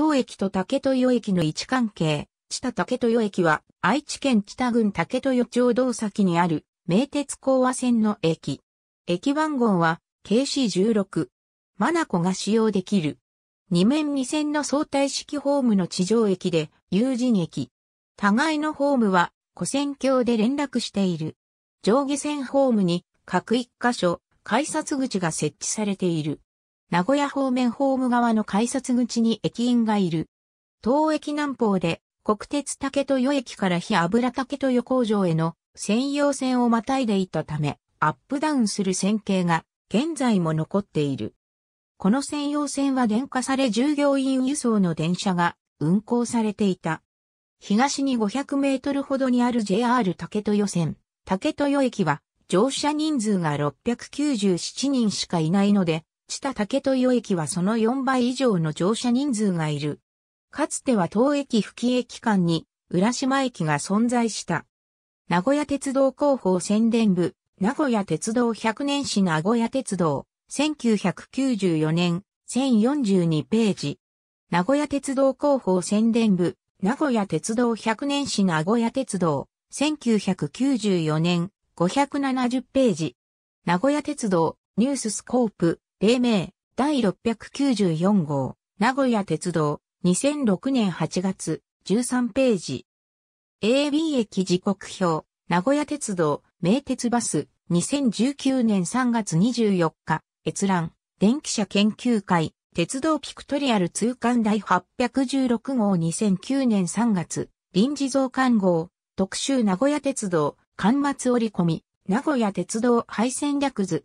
当駅と竹豊駅の位置関係、知多竹豊駅は愛知県知多郡竹豊町道先にある名鉄港和線の駅。駅番号は KC16。マナコが使用できる。二面二線の相対式ホームの地上駅で有人駅。互いのホームは古線橋で連絡している。上下線ホームに各一箇所改札口が設置されている。名古屋方面ホーム側の改札口に駅員がいる。当駅南方で国鉄竹豊駅から日油竹豊工場への専用線をまたいでいたため、アップダウンする線形が現在も残っている。この専用線は電化され従業員輸送の電車が運行されていた。東に500メートルほどにある JR 竹豊線、竹豊駅は乗車人数が697人しかいないので、知多竹豊駅はその4倍以上の乗車人数がいる。かつては当駅付近駅間に浦島駅が存在した。名古屋鉄道広報宣伝部、名古屋鉄道100年史名古屋鉄道、1994年、1042ページ。名古屋鉄道広報宣伝部、名古屋鉄道100年史名古屋鉄道、1994年、570ページ。名古屋鉄道、ニューススコープ、黎明、第694号、名古屋鉄道、2006年8月、13ページ。AB 駅時刻表、名古屋鉄道、名鉄バス、2019年3月24日、閲覧、電気車研究会、鉄道ピクトリアル通貫第816号2009年3月、臨時増刊号、特集名古屋鉄道、刊末折り込み、名古屋鉄道廃線略図、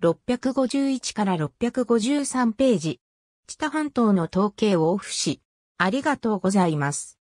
651から653ページ。北半島の統計をオフし、ありがとうございます。